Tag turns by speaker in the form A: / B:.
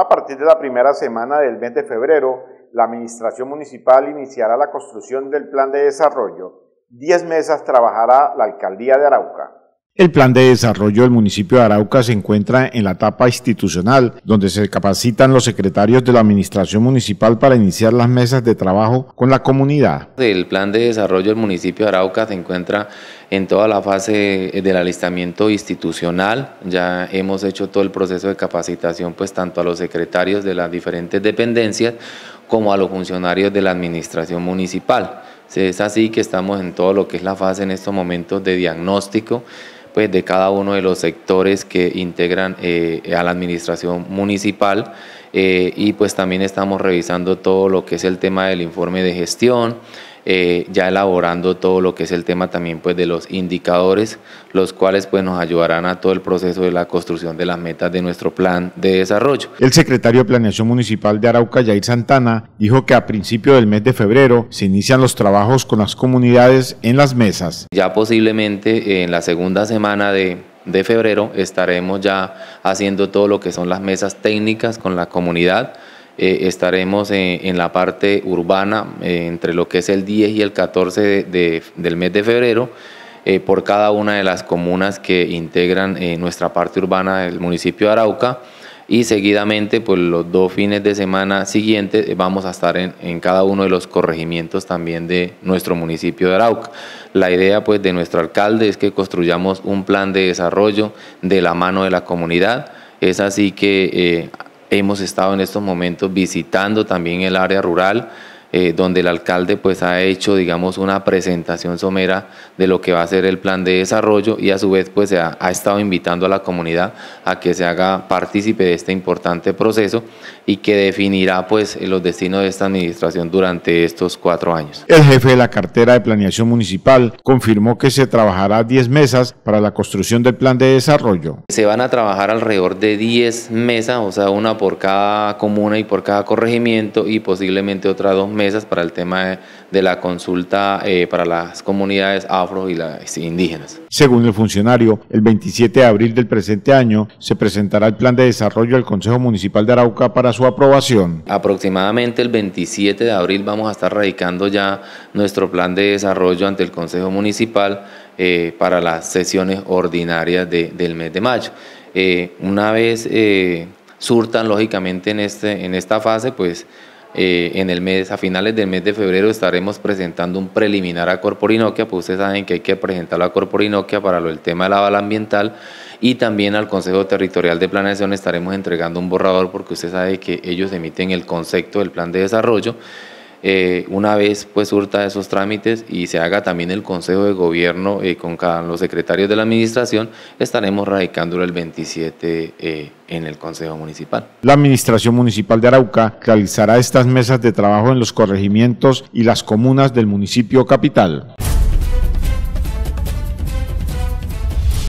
A: A partir de la primera semana del mes de febrero, la Administración Municipal iniciará la construcción del plan de desarrollo. Diez mesas trabajará la Alcaldía de Arauca. El plan de desarrollo del municipio de Arauca se encuentra en la etapa institucional, donde se capacitan los secretarios de la administración municipal para iniciar las mesas de trabajo con la comunidad.
B: El plan de desarrollo del municipio de Arauca se encuentra en toda la fase del alistamiento institucional. Ya hemos hecho todo el proceso de capacitación, pues tanto a los secretarios de las diferentes dependencias como a los funcionarios de la administración municipal. Es así que estamos en todo lo que es la fase en estos momentos de diagnóstico pues, de cada uno de los sectores que integran eh, eh, a la administración municipal eh, y pues también estamos revisando todo lo que es el tema del informe de gestión, eh, ya elaborando todo lo que es el tema también pues de los indicadores, los cuales pues nos ayudarán a todo el proceso de la construcción de las metas de nuestro plan de desarrollo. El
A: secretario de Planeación Municipal de Arauca, Yair Santana, dijo que a principio del mes de febrero se inician los trabajos con las comunidades en las mesas.
B: Ya posiblemente en la segunda semana de, de febrero estaremos ya haciendo todo lo que son las mesas técnicas con la comunidad eh, estaremos en, la parte urbana eh, entre lo que es el 10 y el 14 del mes de febrero eh, por cada una de las comunas que integran nuestra parte urbana del municipio de Arauca y seguidamente pues los dos fines de semana siguientes vamos a estar en, cada uno de los corregimientos también de nuestro municipio de Arauca. La idea pues de nuestro alcalde es que construyamos un plan de desarrollo de la mano de la comunidad. Es así que Hemos estado en estos momentos visitando también el área rural eh, donde el alcalde pues ha hecho digamos una presentación somera de lo que va a ser el plan de desarrollo y a su vez pues se ha, estado invitando a la comunidad a que se haga partícipe de este importante proceso y que definirá pues los destinos de esta administración durante estos cuatro años.
A: El jefe de la cartera de planeación municipal confirmó que se trabajará 10 mesas para la construcción del plan de desarrollo.
B: Se van a trabajar alrededor de 10 mesas, o sea una por cada comuna y por cada corregimiento y posiblemente otra dos mesas para el tema de, la consulta eh, para las comunidades afro y las este, indígenas.
A: Según el funcionario, el 27 de abril del presente año se presentará el plan de desarrollo al Consejo Municipal de Arauca para su aprobación.
B: Aproximadamente el 27 de abril vamos a estar radicando ya nuestro plan de desarrollo ante el Consejo Municipal eh, para las sesiones ordinarias del mes de mayo. Eh, una vez surtan lógicamente este, en esta fase, pues eh, en el mes, a finales del mes de febrero estaremos presentando un preliminar a Corporinoquia, pues ustedes saben que hay que presentarlo a Corporinoquia para lo, el tema de la bala ambiental y también al Consejo Territorial de Planeación estaremos entregando un borrador porque usted sabe que ellos emiten el concepto del plan de desarrollo eh, una vez pues surta esos trámites y se haga también el Consejo de Gobierno eh, con los secretarios de la Administración, estaremos radicándolo el 27 eh, en el Consejo Municipal.
A: La Administración Municipal de Arauca realizará estas mesas de trabajo en los corregimientos y las comunas del municipio capital.